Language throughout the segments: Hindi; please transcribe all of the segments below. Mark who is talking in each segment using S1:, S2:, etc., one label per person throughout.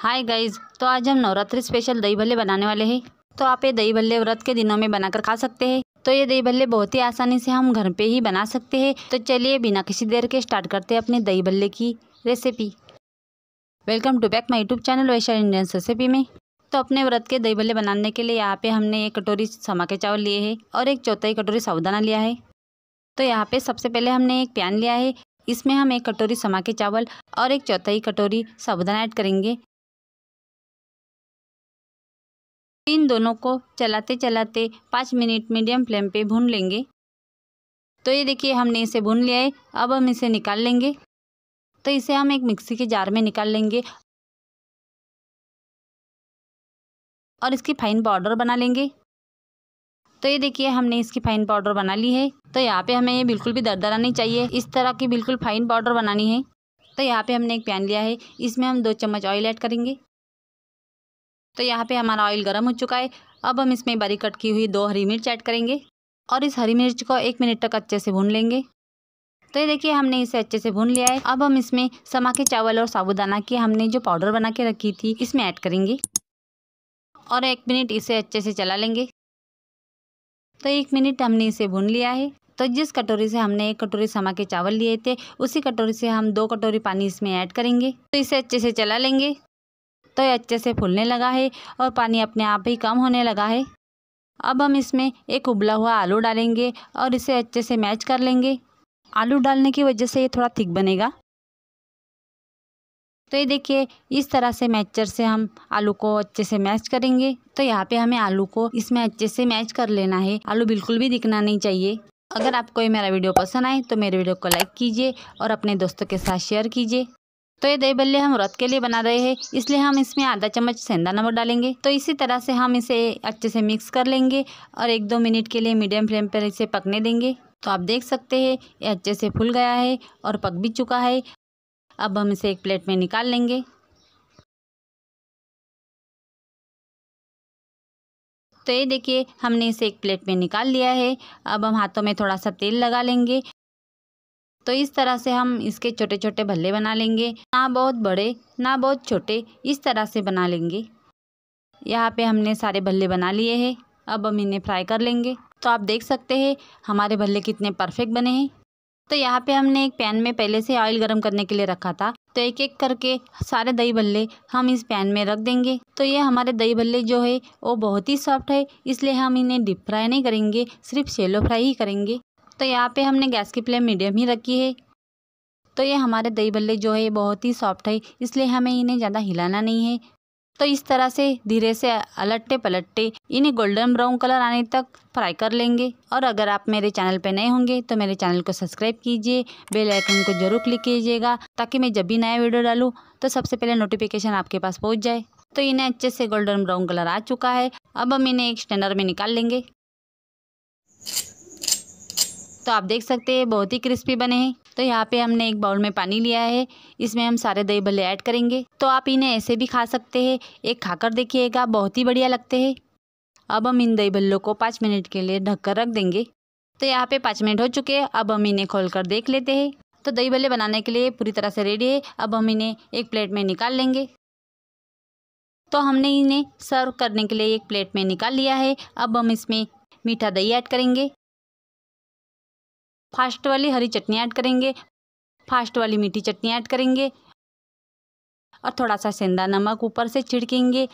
S1: हाय गाइज तो आज हम नवरात्रि स्पेशल दही भल्ले बनाने वाले हैं तो आप ये दही भल्ले व्रत के दिनों में बनाकर खा सकते हैं तो ये दही भल्ले बहुत ही आसानी से हम घर पे ही बना सकते हैं तो चलिए बिना किसी देर के स्टार्ट करते हैं अपने दही भल्ले की recipe welcome to back my YouTube channel Vaishal Indian recipe में तो अपने व्रत के दही भल्ले बनाने के लिए यहाँ पे हमने एक कटोरी समा के चावल लिए है और एक चौथाई कटोरी साबुदाना लिया है तो यहाँ पे सबसे पहले हमने एक पैन लिया
S2: है इसमें हम एक कटोरी समा के चावल और एक चौथाई कटोरी साबुदाना ऐड करेंगे इन दोनों को चलाते चलाते पाँच मिनट मीडियम फ्लेम पे भून लेंगे तो ये देखिए हमने इसे भून लिया है अब हम इसे निकाल लेंगे तो इसे हम एक मिक्सी के जार में निकाल लेंगे और इसकी फाइन पाउडर बना लेंगे तो ये देखिए हमने इसकी फाइन पाउडर बना ली है तो यहाँ पे हमें ये बिल्कुल भी दरदरा नहीं चाहिए इस
S1: तरह की बिल्कुल फाइन पाउडर बनानी है तो यहाँ पे हमने एक पैन लिया है इसमें हम दो चम्मच ऑयल ऐड करेंगे तो यहाँ पे हमारा ऑयल गर्म हो चुका है अब हम इसमें बारीक कट की हुई दो हरी मिर्च ऐड करेंगे और इस हरी मिर्च को एक मिनट तक अच्छे से भून लेंगे तो ये देखिए हमने इसे अच्छे से भून लिया है अब हम इसमें समा के चावल और साबुदाना की हमने जो पाउडर बना के रखी थी इसमें ऐड करेंगे और एक मिनट इसे अच्छे से चला लेंगे तो एक मिनट हमने इसे भून लिया है तो जिस कटोरी से हमने एक कटोरी समा के चावल लिए थे उसी कटोरी से हम दो कटोरी पानी इसमें ऐड करेंगे तो इसे अच्छे से चला लेंगे तो ये अच्छे से फूलने लगा है और पानी अपने आप ही कम होने लगा है अब हम इसमें एक उबला हुआ आलू डालेंगे और इसे अच्छे से मैच कर लेंगे आलू डालने की वजह से ये थोड़ा थिक बनेगा तो ये देखिए इस तरह से मैचर से हम आलू को अच्छे से मैच करेंगे तो यहाँ पे हमें आलू को इसमें अच्छे से मैच कर लेना है आलू बिल्कुल भी दिखना नहीं चाहिए अगर आपको ये मेरा वीडियो पसंद आए तो मेरे वीडियो को लाइक कीजिए और अपने दोस्तों के साथ शेयर कीजिए तो ये दही बल्ले हम व्रत के लिए बना रहे हैं इसलिए हम इसमें आधा चम्मच सेंधा नमक डालेंगे तो इसी तरह से हम इसे अच्छे से मिक्स कर लेंगे और एक दो मिनट के लिए मीडियम फ्लेम पर इसे पकने देंगे तो आप देख सकते हैं ये अच्छे से फूल गया है
S2: और पक भी चुका है अब हम इसे एक प्लेट में निकाल लेंगे तो ये देखिए हमने इसे एक प्लेट में निकाल लिया है अब हम हाथों में थोड़ा सा तेल लगा लेंगे तो
S1: इस तरह से हम इसके छोटे छोटे भल्ले बना लेंगे ना बहुत बड़े ना बहुत छोटे इस तरह से बना लेंगे यहाँ पे हमने सारे भल्ले बना लिए हैं अब हम इन्हें फ्राई कर लेंगे तो आप देख सकते हैं हमारे भल्ले कितने परफेक्ट बने हैं तो यहाँ पे हमने एक पैन में पहले से ऑयल गर्म करने के लिए रखा था तो एक एक करके सारे दही भल्ले हम इस पैन में रख देंगे तो ये हमारे दही भल्ले जो है वो बहुत ही सॉफ्ट है इसलिए हम इन्हें डीप फ्राई नहीं करेंगे सिर्फ शेलो फ्राई ही करेंगे तो यहाँ पे हमने गैस की फ्लेम मीडियम ही रखी है तो ये हमारे दही बल्ले जो है बहुत ही सॉफ्ट है इसलिए हमें इन्हें ज़्यादा हिलाना नहीं है तो इस तरह से धीरे से अलट्टे पलट्टे इन्हें गोल्डन ब्राउन कलर आने तक फ्राई कर लेंगे और अगर आप मेरे चैनल पर नए होंगे तो मेरे चैनल को सब्सक्राइब कीजिए बेल आइकन को जरूर क्लिक कीजिएगा ताकि मैं जब भी नया वीडियो डालूँ तो सबसे पहले नोटिफिकेशन आपके पास पहुँच जाए तो इन्हें अच्छे से गोल्डन ब्राउन कलर आ चुका है अब हम इन्हें एक स्टैंडर में निकाल लेंगे तो आप देख सकते हैं बहुत ही क्रिस्पी बने हैं तो यहाँ पे हमने एक बाउल में पानी लिया है इसमें हम सारे दही भल्ले ऐड करेंगे तो आप इन्हें ऐसे भी खा सकते हैं एक खाकर देखिएगा बहुत ही बढ़िया लगते हैं अब हम इन दही भल्लों को पाँच मिनट के लिए ढक कर रख देंगे तो यहाँ पे पाँच मिनट हो चुके हैं अब हम इन्हें खोल कर देख लेते हैं तो दही भल्ले बनाने के लिए पूरी तरह से रेडी है अब हम इन्हें एक प्लेट में निकाल लेंगे तो हमने इन्हें सर्व करने के लिए एक प्लेट में निकाल लिया है अब हम इसमें
S2: मीठा दही ऐड करेंगे फास्ट वाली हरी चटनी ऐड करेंगे फास्ट वाली मीठी चटनी ऐड करेंगे और थोड़ा सा सेंधा नमक
S1: ऊपर से छिड़केंगे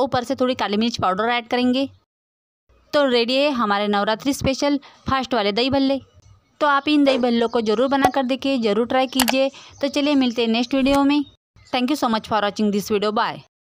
S1: ऊपर से थोड़ी काली मिर्च पाउडर ऐड करेंगे तो रेडी है हमारे नवरात्रि स्पेशल फास्ट वाले दही भल्ले तो आप इन दही भल्लों को ज़रूर बनाकर
S2: देखिए ज़रूर ट्राई कीजिए तो चलिए मिलते हैं नेक्स्ट वीडियो में thank you so much for watching this video bye